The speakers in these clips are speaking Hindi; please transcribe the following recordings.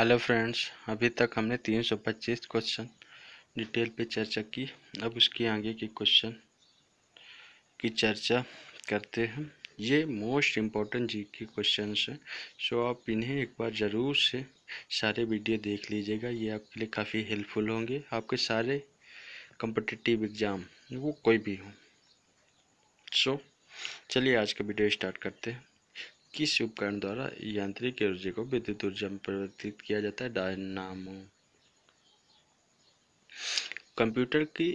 हेलो फ्रेंड्स अभी तक हमने 325 क्वेश्चन डिटेल पे चर्चा की अब उसके आगे के क्वेश्चन की चर्चा करते हैं ये मोस्ट इम्पॉर्टेंट जी के क्वेश्चन हैं सो आप इन्हें एक बार ज़रूर से सारे वीडियो देख लीजिएगा ये आपके लिए काफ़ी हेल्पफुल होंगे आपके सारे कम्पटिटिव एग्ज़ाम वो कोई भी हो सो चलिए आज का वीडियो स्टार्ट करते हैं किस उपकरण द्वारा यांत्रिक ऊर्जा को विद्युत ऊर्जा में परिवर्तित किया जाता है डायनामो कंप्यूटर की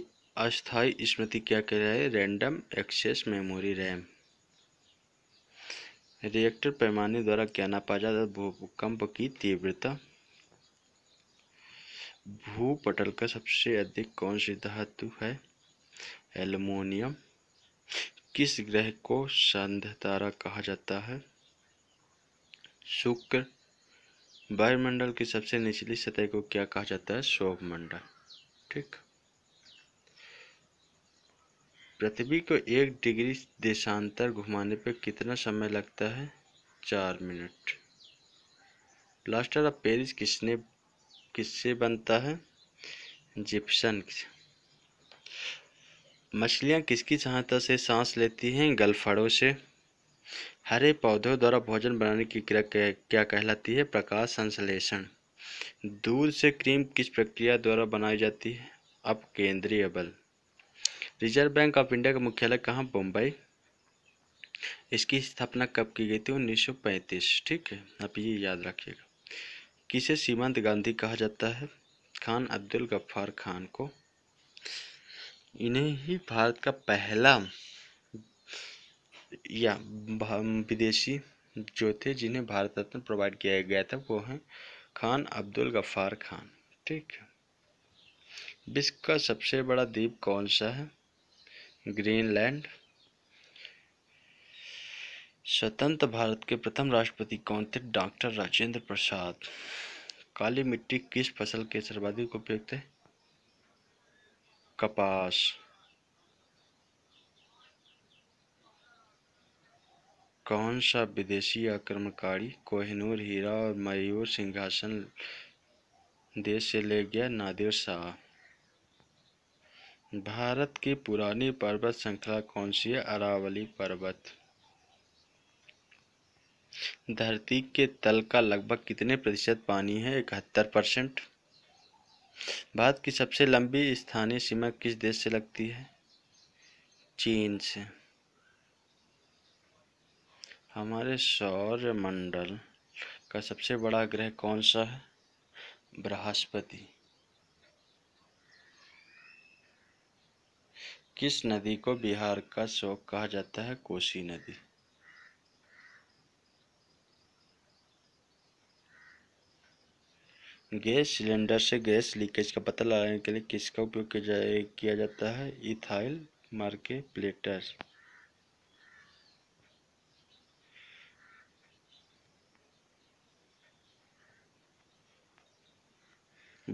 अस्थायी स्मृति क्या कह रहा है random access memory RAM Richter पैमाने द्वारा क्या नापा जाता है भूकंप की तीव्रता भूपटल का सबसे अधिक कौन सी धातु है एल्युमिनियम किस ग्रह को संध तारा कहा जाता है शुक्र वायुमंडल की सबसे निचली सतह को क्या कहा जाता है शोभ मंडल ठीक पृथ्वी को एक डिग्री देशांतर घुमाने पर कितना समय लगता है चार मिनट प्लास्टर ऑफ पेरिस किसने किससे बनता है जिप्सन मछलियाँ किसकी सहायता से सांस लेती हैं गलफड़ों से हरे पौधों द्वारा भोजन बनाने की क्रिया क्या कहलाती है प्रकाश संश्लेषण दूध से क्रीम किस प्रक्रिया द्वारा बनाई जाती है अब केंद्रीय बल रिजर्व बैंक ऑफ इंडिया का मुख्यालय कहाँ बम्बई इसकी स्थापना कब की गई थी उन्नीस सौ पैंतीस ठीक है आप ये याद रखिएगा किसे सीमांत गांधी कहा जाता है खान अब्दुल गफ्फार खान को इन्हें ही भारत का पहला या विदेशी जो थे जिन्हें भारत रत्न प्रोवाइड किया गया था वो हैं खान अब्दुल गफ्फार खान ठीक है विश्व का सबसे बड़ा द्वीप कौन सा है ग्रीनलैंड स्वतंत्र भारत के प्रथम राष्ट्रपति कौन थे डॉक्टर राजेंद्र प्रसाद काली मिट्टी किस फसल के सर्वाधिक उपयुक्त है कपास कौन सा विदेशी आक्रमणकारी कोहिनूर हीरा और मयूर सिंहासन देश से ले गया नादिर शाह भारत की पुरानी पर्वत श्रृंखला कौन सी है अरावली पर्वत धरती के तल का लगभग कितने प्रतिशत पानी है इकहत्तर परसेंट भारत की सबसे लंबी स्थानीय सीमा किस देश से लगती है चीन से हमारे सौरमंडल का सबसे बड़ा ग्रह कौन सा है बृहस्पति किस नदी को बिहार का शोक कहा जाता है कोसी नदी गैस सिलेंडर से गैस लीकेज का पता लगाने के लिए किसका उपयोग किया जाता है इथाइल मार्के प्लेटर्स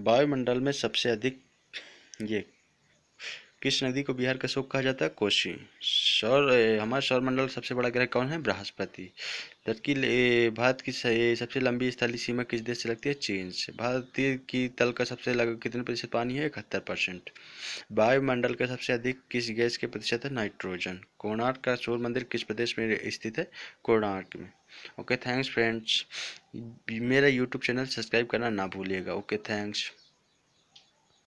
वायुमंडल में सबसे अधिक ये किस नदी को बिहार का शोक कहा जाता है कोसी सौर हमारा मंडल सबसे बड़ा ग्रह कौन है बृहस्पति जबकि भारत की सबसे लंबी स्थली सीमा किस देश से लगती है चीन से भारतीय की तल का सबसे लगभग कितने प्रतिशत पानी है इकहत्तर परसेंट वायुमंडल का सबसे अधिक किस गैस के प्रतिशत है नाइट्रोजन कोणार्क का सूर्य मंदिर किस प्रदेश में स्थित है कोणार्क में ओके थैंक्स फ्रेंड्स मेरा यूट्यूब चैनल सब्सक्राइब करना ना भूलिएगा ओके थैंक्स